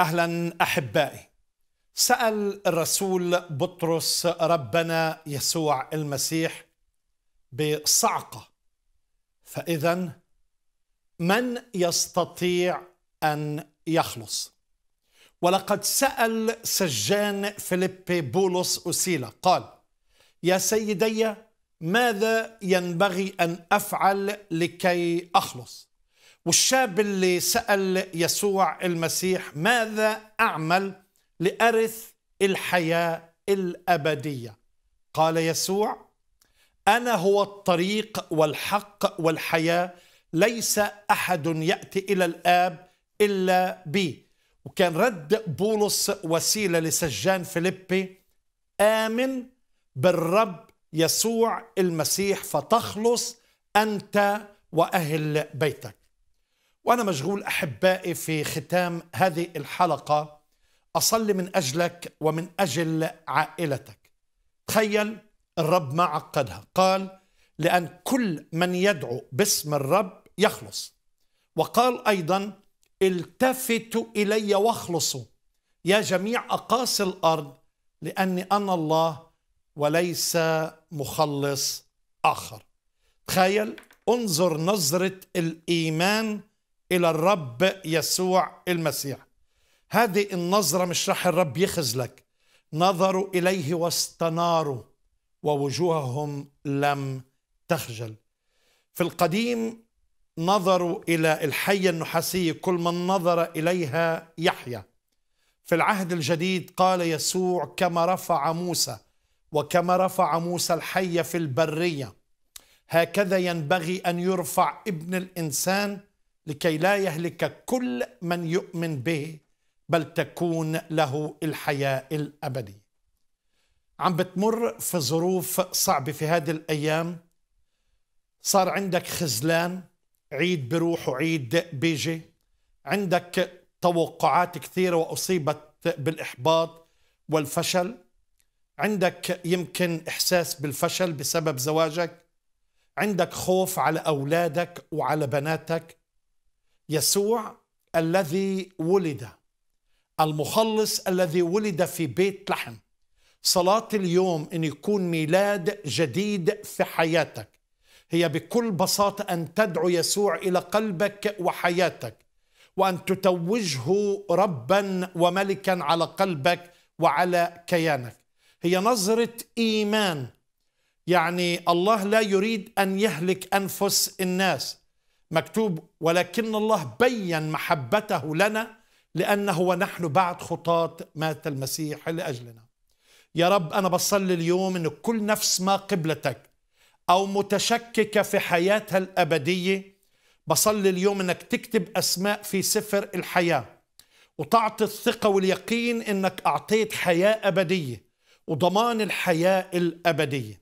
اهلا احبائي سال الرسول بطرس ربنا يسوع المسيح بصعقه فاذا من يستطيع ان يخلص ولقد سال سجان فيليب بولس اسيلا قال يا سيدي ماذا ينبغي ان افعل لكي اخلص والشاب اللي سأل يسوع المسيح ماذا أعمل لأرث الحياة الأبدية قال يسوع أنا هو الطريق والحق والحياة ليس أحد يأتي إلى الآب إلا بي وكان رد بولس وسيلة لسجان فيليبي آمن بالرب يسوع المسيح فتخلص أنت وأهل بيتك وأنا مشغول أحبائي في ختام هذه الحلقة أصلي من أجلك ومن أجل عائلتك تخيل الرب ما عقدها قال لأن كل من يدعو باسم الرب يخلص وقال أيضا التفتوا إلي واخلصوا يا جميع أقاصي الأرض لأني أنا الله وليس مخلص آخر تخيل انظر نظرة الإيمان إلى الرب يسوع المسيح هذه النظرة مش راح الرب يخزلك نظروا إليه واستناروا ووجوههم لم تخجل في القديم نظروا إلى الحية النحاسية كل من نظر إليها يحيا في العهد الجديد قال يسوع كما رفع موسى وكما رفع موسى الحية في البرية هكذا ينبغي أن يرفع ابن الإنسان لكي لا يهلك كل من يؤمن به بل تكون له الحياه الابديه عم بتمر في ظروف صعبه في هذه الايام صار عندك خزلان عيد بروح وعيد بيجي عندك توقعات كثيره واصيبت بالاحباط والفشل عندك يمكن احساس بالفشل بسبب زواجك عندك خوف على اولادك وعلى بناتك يسوع الذي ولد المخلص الذي ولد في بيت لحم صلاة اليوم أن يكون ميلاد جديد في حياتك هي بكل بساطة أن تدعو يسوع إلى قلبك وحياتك وأن تتوجه ربا وملكا على قلبك وعلى كيانك هي نظرة إيمان يعني الله لا يريد أن يهلك أنفس الناس مكتوب ولكن الله بين محبته لنا لأنه ونحن بعد خطاة مات المسيح لأجلنا يا رب أنا بصلي اليوم أن كل نفس ما قبلتك أو متشككة في حياتها الأبدية بصلي اليوم أنك تكتب أسماء في سفر الحياة وتعطي الثقة واليقين أنك أعطيت حياة أبدية وضمان الحياة الأبدية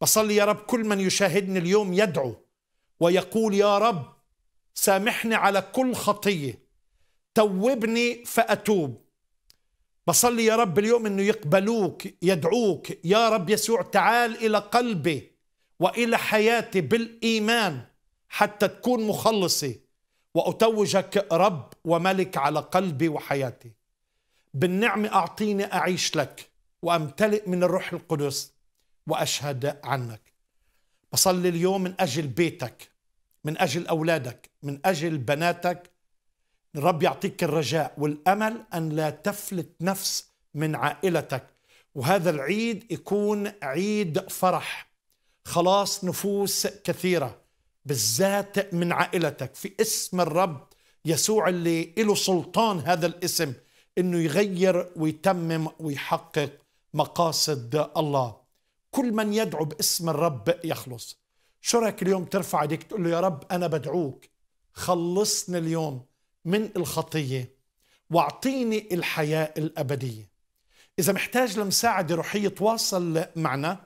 بصلي يا رب كل من يشاهدني اليوم يدعو ويقول يا رب سامحني على كل خطية توبني فأتوب بصلي يا رب اليوم أنه يقبلوك يدعوك يا رب يسوع تعال إلى قلبي وإلى حياتي بالإيمان حتى تكون مخلصي وأتوجك رب وملك على قلبي وحياتي بالنعمة أعطيني أعيش لك وأمتلئ من الروح القدس وأشهد عنك بصلي اليوم من أجل بيتك من أجل أولادك من أجل بناتك رب يعطيك الرجاء والأمل أن لا تفلت نفس من عائلتك وهذا العيد يكون عيد فرح خلاص نفوس كثيرة بالذات من عائلتك في اسم الرب يسوع اللي له سلطان هذا الاسم انه يغير ويتمم ويحقق مقاصد الله كل من يدعو باسم الرب يخلص شو رايك اليوم ترفع ايديك تقول له يا رب انا بدعوك خلصني اليوم من الخطيه واعطيني الحياه الابديه اذا محتاج لمساعده روحيه تواصل معنا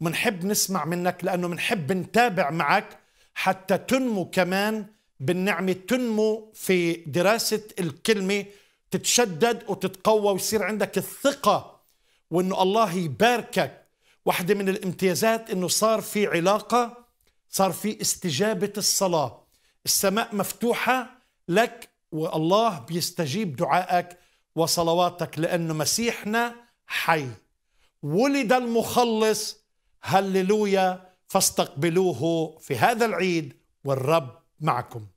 ومنحب نسمع منك لانه منحب نتابع معك حتى تنمو كمان بالنعمه تنمو في دراسه الكلمه تتشدد وتتقوى ويصير عندك الثقه وانه الله يباركك واحدة من الامتيازات انه صار في علاقة صار في استجابة الصلاة السماء مفتوحة لك والله بيستجيب دعائك وصلواتك لأنه مسيحنا حي ولد المخلص هللويا فاستقبلوه في هذا العيد والرب معكم